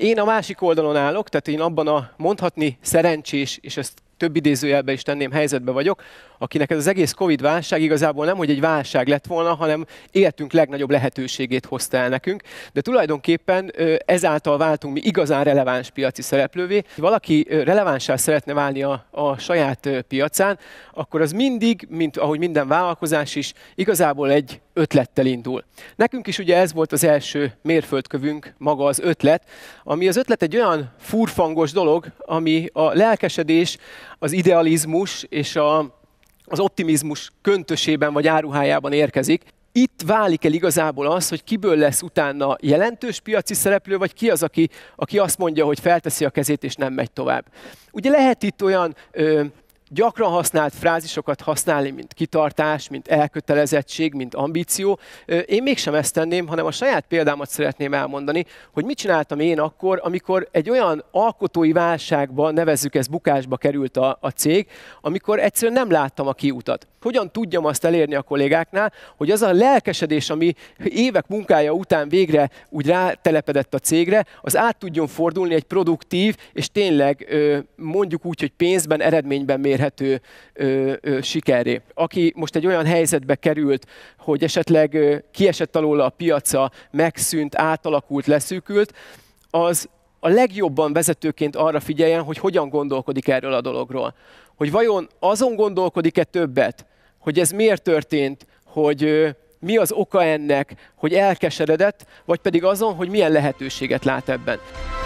Én a másik oldalon állok, tehát én abban a mondhatni szerencsés, és ezt több idézőjelbe is tenném, helyzetbe vagyok, akinek ez az egész Covid válság igazából nem, hogy egy válság lett volna, hanem életünk legnagyobb lehetőségét hozta el nekünk, de tulajdonképpen ezáltal váltunk mi igazán releváns piaci szereplővé. Ha valaki relevánsá szeretne válni a, a saját piacán, akkor az mindig, mint ahogy minden vállalkozás is, igazából egy ötlettel indul. Nekünk is ugye ez volt az első mérföldkövünk, maga az ötlet, ami az ötlet egy olyan furfangos dolog, ami a lelkesedés, az idealizmus és a, az optimizmus köntösében vagy áruhájában érkezik. Itt válik el igazából az, hogy kiből lesz utána jelentős piaci szereplő, vagy ki az, aki, aki azt mondja, hogy felteszi a kezét és nem megy tovább. Ugye lehet itt olyan ö, gyakran használt frázisokat használni, mint kitartás, mint elkötelezettség, mint ambíció. Én mégsem ezt tenném, hanem a saját példámat szeretném elmondani, hogy mit csináltam én akkor, amikor egy olyan alkotói válságba, nevezzük ezt bukásba került a, a cég, amikor egyszerűen nem láttam a kiutat hogyan tudjam azt elérni a kollégáknál, hogy az a lelkesedés, ami évek munkája után végre úgy rátelepedett a cégre, az át tudjon fordulni egy produktív, és tényleg mondjuk úgy, hogy pénzben, eredményben mérhető sikerré. Aki most egy olyan helyzetbe került, hogy esetleg kiesett alóla a piaca, megszűnt, átalakult, leszűkült, az a legjobban vezetőként arra figyeljen, hogy hogyan gondolkodik erről a dologról. Hogy vajon azon gondolkodik-e többet, hogy ez miért történt, hogy mi az oka ennek, hogy elkeseredett, vagy pedig azon, hogy milyen lehetőséget lát ebben.